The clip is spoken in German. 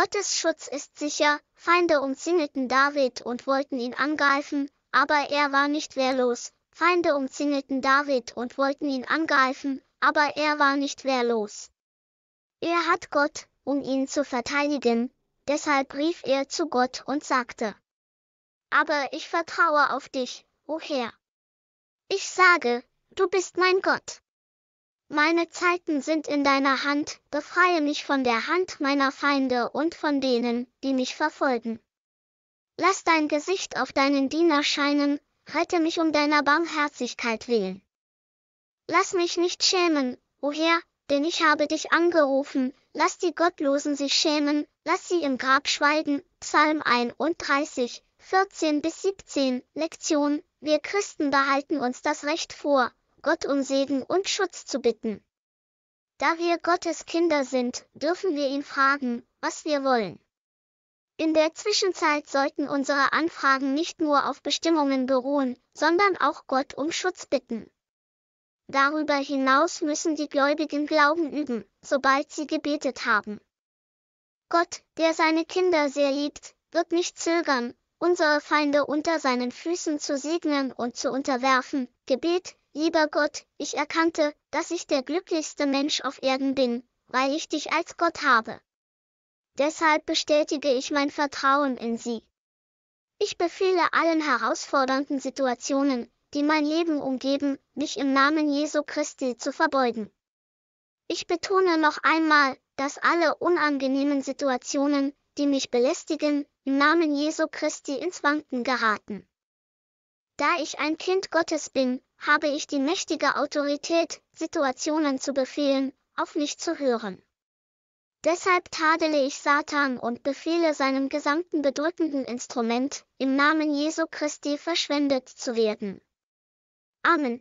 Gottes Schutz ist sicher, Feinde umzingelten David und wollten ihn angreifen, aber er war nicht wehrlos, Feinde umzingelten David und wollten ihn angreifen, aber er war nicht wehrlos. Er hat Gott, um ihn zu verteidigen, deshalb rief er zu Gott und sagte, Aber ich vertraue auf dich, o Herr. Ich sage, du bist mein Gott. Meine Zeiten sind in deiner Hand, befreie mich von der Hand meiner Feinde und von denen, die mich verfolgen. Lass dein Gesicht auf deinen Diener scheinen, rette mich um deiner Barmherzigkeit willen. Lass mich nicht schämen, o Herr, denn ich habe dich angerufen, lass die Gottlosen sich schämen, lass sie im Grab schweigen. Psalm 31, 14 bis 17, Lektion, wir Christen behalten uns das Recht vor, Gott um Segen und Schutz zu bitten. Da wir Gottes Kinder sind, dürfen wir ihn fragen, was wir wollen. In der Zwischenzeit sollten unsere Anfragen nicht nur auf Bestimmungen beruhen, sondern auch Gott um Schutz bitten. Darüber hinaus müssen die Gläubigen Glauben üben, sobald sie gebetet haben. Gott, der seine Kinder sehr liebt, wird nicht zögern, unsere Feinde unter seinen Füßen zu segnen und zu unterwerfen. Gebet, Lieber Gott, ich erkannte, dass ich der glücklichste Mensch auf Erden bin, weil ich dich als Gott habe. Deshalb bestätige ich mein Vertrauen in sie. Ich befehle allen herausfordernden Situationen, die mein Leben umgeben, mich im Namen Jesu Christi zu verbeugen. Ich betone noch einmal, dass alle unangenehmen Situationen, die mich belästigen, im Namen Jesu Christi ins Wanken geraten. Da ich ein Kind Gottes bin, habe ich die mächtige Autorität, Situationen zu befehlen, auf mich zu hören. Deshalb tadele ich Satan und befehle seinem gesamten bedrückenden Instrument, im Namen Jesu Christi verschwendet zu werden. Amen.